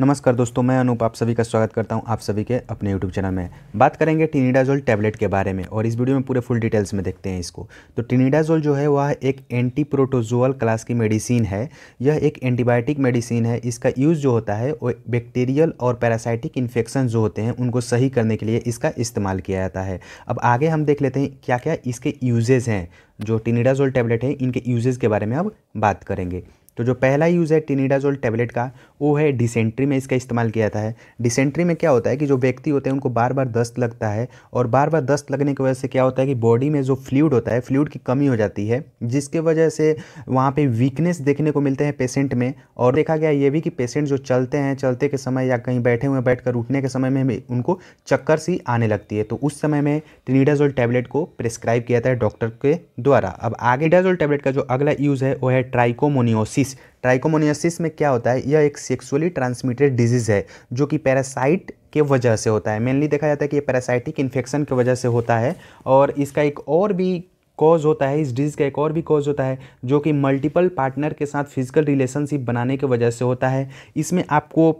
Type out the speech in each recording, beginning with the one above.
नमस्कार दोस्तों मैं अनूप आप सभी का स्वागत करता हूं आप सभी के अपने यूट्यूब चैनल में बात करेंगे टीनिडाजोल टैबलेट के बारे में और इस वीडियो में पूरे फुल डिटेल्स में देखते हैं इसको तो टीनिडाजोल जो है वह एक एंटी प्रोटोजोअल क्लास की मेडिसिन है यह एक एंटीबायोटिक मेडिसिन है इसका यूज़ जो होता है वो बैक्टीरियल और पैरासाइटिक इन्फेक्शन जो होते हैं उनको सही करने के लिए इसका इस्तेमाल किया जाता है अब आगे हम देख लेते हैं क्या क्या इसके यूजेज़ हैं जो टीनिडाजोल टैबलेट हैं इनके यूजेज़ के बारे में अब बात करेंगे तो जो पहला यूज़ है टिनिडाजोल टेबलेट का वो है डिसेंट्री में इसका इस्तेमाल किया जाता है डिसेंट्री में क्या होता है कि जो व्यक्ति होते हैं उनको बार बार दस्त लगता है और बार बार दस्त लगने की वजह से क्या होता है कि बॉडी में जो फ्लूड होता है फ्लूड की कमी हो जाती है जिसके वजह से वहाँ पर वीकनेस देखने को मिलते हैं पेशेंट में और देखा गया ये भी कि पेशेंट जो चलते हैं चलते के समय या कहीं बैठे हुए बैठ उठने के समय में उनको चक्कर सी आने लगती है तो उस समय में टिनिडाजोल टैबलेट को प्रिस्क्राइब किया जाता है डॉक्टर के द्वारा अब आगे डाजोल टैबलेट का जो अगला यूज़ है वो है ट्राइकोमोनियोसिस डिजीज ट्राइकोमोनियसिस में क्या होता है यह एक सेक्सुअली ट्रांसमिटेड डिजीज़ है जो कि पैरासाइट के वजह से होता है मेनली देखा जाता है कि यह पैरासाइटिक इन्फेक्शन की वजह से होता है और इसका एक और भी कॉज होता है इस डिजीज़ का एक और भी कॉज होता है जो कि मल्टीपल पार्टनर के साथ फिजिकल रिलेशनशिप बनाने की वजह से होता है इसमें आपको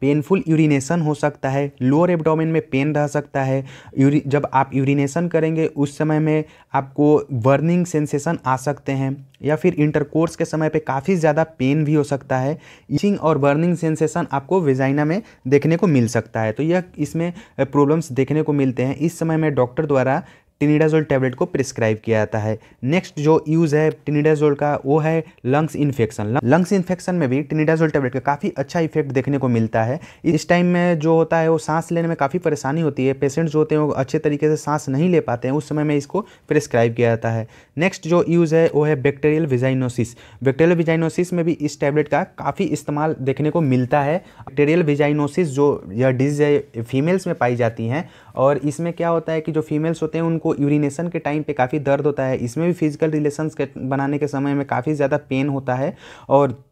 पेनफुल यूरिनेशन हो सकता है लोअर एबडोमिन में पेन रह सकता है यूरि जब आप यूरिनेशन करेंगे उस समय में आपको बर्निंग सेंसेशन आ सकते हैं या फिर इंटरकोर्स के समय पे काफ़ी ज़्यादा पेन भी हो सकता है इचिंग और बर्निंग सेंसेशन आपको वेजाइना में देखने को मिल सकता है तो यह इसमें प्रॉब्लम्स देखने को मिलते हैं इस समय में डॉक्टर द्वारा टिनिडाजोल टैबलेट को प्रिस्क्राइब किया जाता है नेक्स्ट जो यूज़ है टिनिडाजोल का वो है लंग्स इन्फेक्शन लंग्स इन्फेक्शन में भी टिनिडाजोल टैबलेट का काफ़ी अच्छा इफेक्ट देखने को मिलता है इस टाइम में जो होता है वो सांस लेने में काफ़ी परेशानी होती है पेशेंट्स जो होते हैं वो अच्छे तरीके से सांस नहीं ले पाते हैं उस समय में इसको प्रिस्क्राइब किया जाता है नेक्स्ट जो यूज़ है वो है बैक्टेरियल विजाइनोसिस बैक्टेरियल विजाइनोसिस में भी इस टैबलेट का काफ़ी इस्तेमाल देखने को मिलता है बैक्टेरियल विजाइनोसिस जो यह डिजीज है फीमेल्स में पाई जाती हैं और इसमें क्या होता है कि जो फीमेल्स होते हैं उनको को यूरिनेशन के टाइम पे काफ़ी दर्द होता है इसमें भी फिजिकल रिलेशंस के बनाने के समय में काफ़ी ज़्यादा पेन होता है और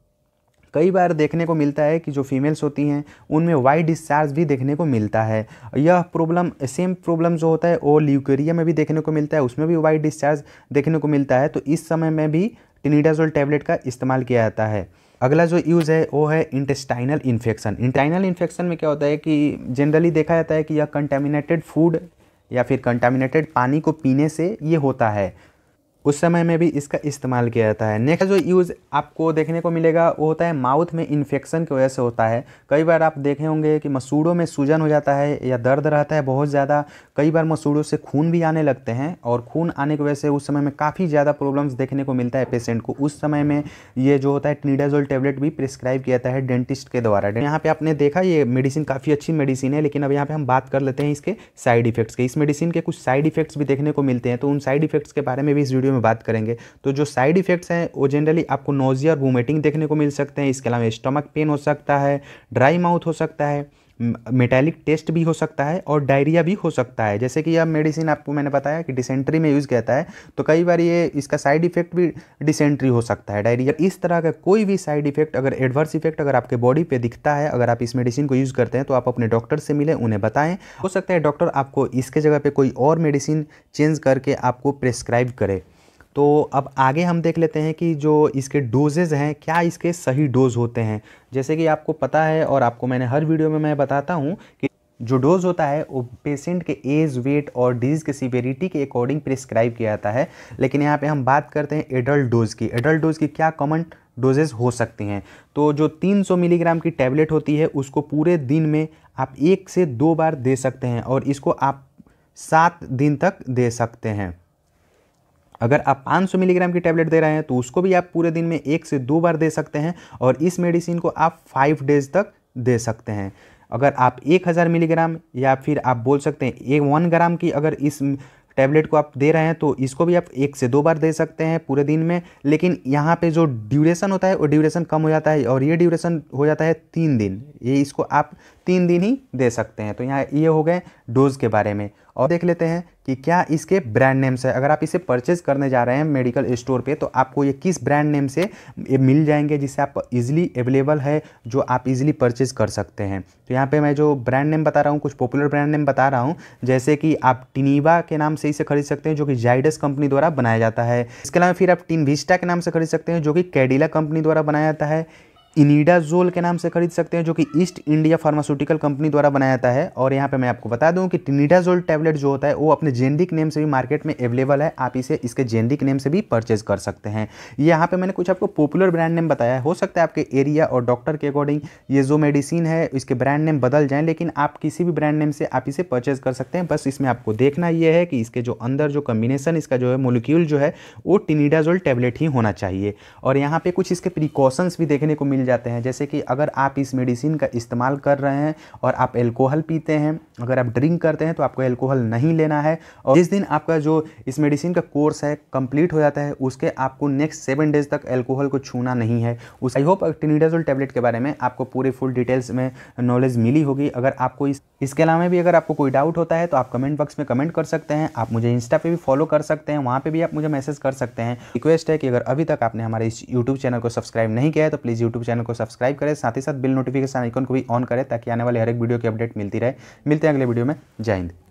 कई बार देखने को मिलता है कि जो फीमेल्स होती हैं उनमें वाई डिस्चार्ज भी देखने को मिलता है यह प्रॉब्लम सेम प्रॉब्लम जो होता है वो ल्यूकेरिया में भी देखने को मिलता है उसमें भी वाई डिस्चार्ज देखने को मिलता है तो इस समय में भी टिनिडाजोल टैबलेट का इस्तेमाल किया जाता है अगला जो यूज़ है वो है इंटेस्टाइनल इन्फेक्शन इंटाइनल इन्फेक्शन में क्या होता है कि जनरली देखा जाता है कि यह कंटेमिनेटेड फूड या फिर कंटामिनेटेड पानी को पीने से ये होता है उस समय में भी इसका इस्तेमाल किया जाता है नेक्स्ट जो यूज़ आपको देखने को मिलेगा वो होता है माउथ में इन्फेक्शन की वजह से होता है कई बार आप देखे होंगे कि मसूड़ों में सूजन हो जाता है या दर्द रहता है बहुत ज़्यादा कई बार मसूड़ों से खून भी आने लगते हैं और खून आने की वजह से उस समय में काफ़ी ज़्यादा प्रॉब्लम्स देखने को मिलता है पेशेंट को उस समय में ये जो होता है ट्रीडाजोल टेबलेट भी प्रिस्क्राइब किया जाता है डेंटिस्ट के द्वारा यहाँ पर आपने देखा ये मेडिसिन काफ़ी अच्छी मेडिसिन है लेकिन अब यहाँ पर हम बात कर लेते हैं इसके साइड इफेक्ट्स के इस मेडिसिन के कुछ साइड इफेक्ट्स भी देखने को मिलते हैं तो उन साइड इफेक्ट्स के बारे में भी इस वीडियो में बात करेंगे तो जो साइड इफेक्ट्स हैं वो जनरली आपको नोजिया और वोमिटिंग देखने को मिल सकते हैं इसके अलावा स्टमक पेन हो सकता है ड्राई माउथ हो सकता है मेटेलिक टेस्ट भी हो सकता है और डायरिया भी हो सकता है जैसे कि यह मेडिसिन आपको मैंने बताया कि डिसेंट्री में यूज़ कहता है तो कई बार ये इसका साइड इफेक्ट भी डिसेंट्री हो सकता है डायरिया इस तरह का कोई भी साइड इफेक्ट अगर एडवर्स इफेक्ट अगर आपके बॉडी पे दिखता है अगर आप इस मेडिसिन को यूज़ करते हैं तो आप अपने डॉक्टर से मिलें उन्हें बताएँ हो सकता है डॉक्टर आपको इसके जगह पर कोई और मेडिसिन चेंज करके आपको प्रेस्क्राइब करें तो अब आगे हम देख लेते हैं कि जो इसके डोजेज़ हैं क्या इसके सही डोज़ होते हैं जैसे कि आपको पता है और आपको मैंने हर वीडियो में मैं बताता हूँ कि जो डोज होता है वो पेशेंट के एज वेट और डिजीज़ के सीवेरिटी के अकॉर्डिंग प्रिस्क्राइब किया जाता है लेकिन यहाँ पे हम बात करते हैं एडल्ट डोज की एडल्ट डोज की क्या कॉमन डोजेज हो सकती हैं तो जो 300 मिलीग्राम की टैबलेट होती है उसको पूरे दिन में आप एक से दो बार दे सकते हैं और इसको आप सात दिन तक दे सकते हैं अगर आप 500 मिलीग्राम की टैबलेट दे रहे हैं तो उसको भी आप पूरे दिन में एक से दो बार दे सकते हैं और इस मेडिसिन को आप फाइव डेज तक दे सकते हैं अगर आप 1000 मिलीग्राम या फिर आप बोल सकते हैं एक वन ग्राम की अगर इस टैबलेट को आप दे रहे हैं तो इसको भी आप एक से दो बार दे सकते हैं पूरे दिन में लेकिन यहाँ पे जो ड्यूरेशन होता है वो ड्यूरेशन कम हो जाता है और ये ड्यूरेशन हो जाता है तीन दिन ये इसको आप तीन दिन ही दे सकते हैं तो यहाँ ये हो गए डोज़ के बारे में और देख लेते हैं कि क्या इसके ब्रांड नेम्स है अगर आप इसे परचेज करने जा रहे हैं मेडिकल स्टोर पे तो आपको ये किस ब्रांड नेम से मिल जाएंगे जिससे आप इजीली अवेलेबल है जो आप इजीली परचेज कर सकते हैं तो यहाँ पे मैं जो ब्रांड नेम बता रहा हूँ कुछ पॉपुलर ब्रांड नेम बता रहा हूँ जैसे कि आप टिनीवा के नाम से इसे खरीद सकते हैं जो कि जाइडस कंपनी द्वारा बनाया जाता है इसके अलावा फिर आप टिन विस्टा के नाम से खरीद सकते हैं जो कि कैडिला कंपनी द्वारा बनाया जाता है इनिडाजोल के नाम से खरीद सकते हैं जो कि ईस्ट इंडिया फार्मास्यूटिकल कंपनी द्वारा बनाया जाता है और यहाँ पे मैं आपको बता दूं कि टिनिडाजोल टैबलेट जो होता है वो अपने जेनरिक नेम से भी मार्केट में अवेलेबल है आप इसे इसके जेनरिक नेम से भी परचेज कर सकते हैं यहाँ पे मैंने कुछ आपको पॉपुलर ब्रांड नेम बताया हो सकता है आपके एरिया और डॉक्टर के अकॉर्डिंग ये जो मेडिसिन है इसके ब्रांड नेम बदल जाएँ लेकिन आप किसी भी ब्रांड नेम से आप इसे परचेज कर सकते हैं बस इसमें आपको देखना यह है कि इसके जो अंदर जो कम्बिनेशन इसका जो है मोलिक्यूल जो है वो टिनिडाजोल टैबलेट ही होना चाहिए और यहाँ पर कुछ इसके प्रिकॉशंस भी देखने को मिल जाते हैं जैसे कि अगर आप इस मेडिसिन का इस्तेमाल कर रहे हैं और आप एल्कोहल पीते हैं अगर आप ड्रिंक करते हैं तो आपको एल्कोहल नहीं लेना है और जिस दिन आपका जो इस मेडिसिन का कोर्स है कंप्लीट हो जाता है उसके आपको नेक्स्ट सेवन डेज तक एल्कोहल को छूना नहीं है उस आई होप टिनिडाजोल टैबलेट के बारे में आपको पूरी फुल डिटेल्स में नॉलेज मिली होगी अगर आपको इस इसके अलावा भी अगर आपको कोई डाउट होता है तो आप कमेंट बॉक्स में कमेंट कर सकते हैं आप मुझे इंस्टा पे भी फॉलो कर सकते हैं वहाँ पे भी आप मुझे मैसेज कर सकते हैं रिक्वेस्ट है कि अगर अभी तक आपने हमारे इस यूट्यूब चैनल को सब्सक्राइब नहीं किया है तो प्लीज़ यूट्यूब चैनल को सब्सक्राइब करें साथ ही साथ बिल नोटिफिकेशन आइकन को भी ऑन करें ताकि आने वाले हर एक वीडियो की अपडेट मिलती रहे मिलते हैं अगले वीडियो में जय हिंद